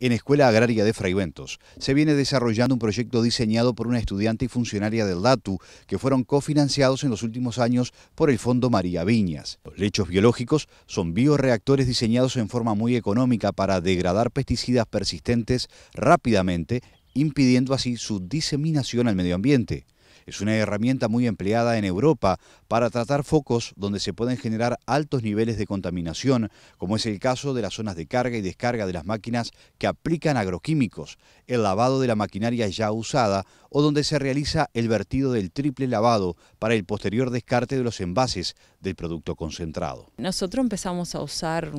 En Escuela Agraria de Fraiventos se viene desarrollando un proyecto diseñado por una estudiante y funcionaria del DATU que fueron cofinanciados en los últimos años por el Fondo María Viñas. Los lechos biológicos son bioreactores diseñados en forma muy económica para degradar pesticidas persistentes rápidamente, impidiendo así su diseminación al medio ambiente. Es una herramienta muy empleada en Europa para tratar focos donde se pueden generar altos niveles de contaminación, como es el caso de las zonas de carga y descarga de las máquinas que aplican agroquímicos, el lavado de la maquinaria ya usada o donde se realiza el vertido del triple lavado para el posterior descarte de los envases del producto concentrado. Nosotros empezamos a usar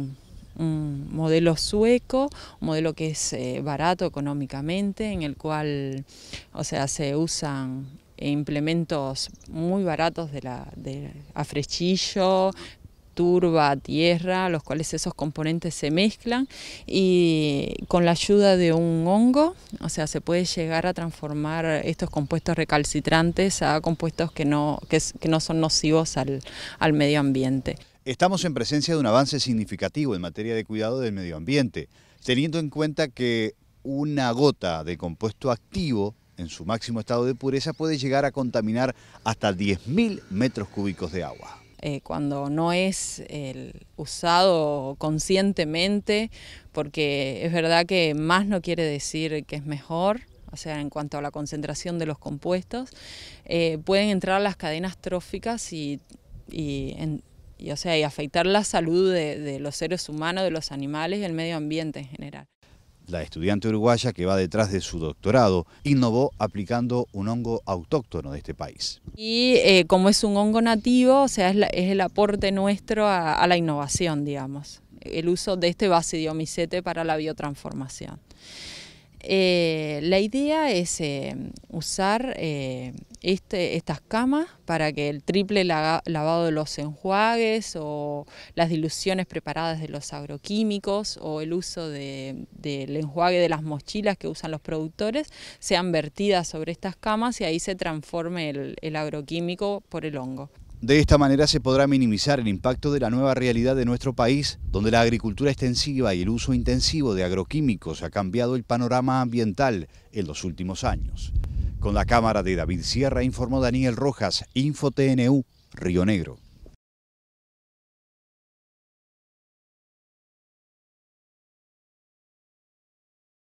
un modelo sueco, un modelo que es eh, barato económicamente, en el cual o sea, se usan eh, implementos muy baratos de, la, afrechillo, turba, tierra, los cuales esos componentes se mezclan y con la ayuda de un hongo, o sea, se puede llegar a transformar estos compuestos recalcitrantes a compuestos que no, no son nocivos al, al medio ambiente. Estamos en presencia de un avance significativo en materia de cuidado del medio ambiente, teniendo en cuenta que una gota de compuesto activo en su máximo estado de pureza puede llegar a contaminar hasta 10.000 metros cúbicos de agua. Eh, cuando no es usado conscientemente, porque es verdad que más no quiere decir que es mejor, o sea, en cuanto a la concentración de los compuestos, eh, pueden entrar las cadenas tróficas y, o sea, afectar la salud de, de los seres humanos, de los animales y el medio ambiente en general. La estudiante uruguaya que va detrás de su doctorado innovó aplicando un hongo autóctono de este país. Y eh, como es un hongo nativo, o sea, es, el aporte nuestro a, la innovación, digamos, el uso de este Omicete para la biotransformación. Eh, la idea es eh, usar eh, este, estas camas para que el triple lavado de los enjuagues o las diluciones preparadas de los agroquímicos o el uso del enjuague de las mochilas que usan los productores sean vertidas sobre estas camas y ahí se transforme el agroquímico por el hongo. De esta manera se podrá minimizar el impacto de la nueva realidad de nuestro país, donde la agricultura extensiva y el uso intensivo de agroquímicos ha cambiado el panorama ambiental en los últimos años. Con la cámara de David Sierra informó Daniel Rojas, InfoTNU, Río Negro.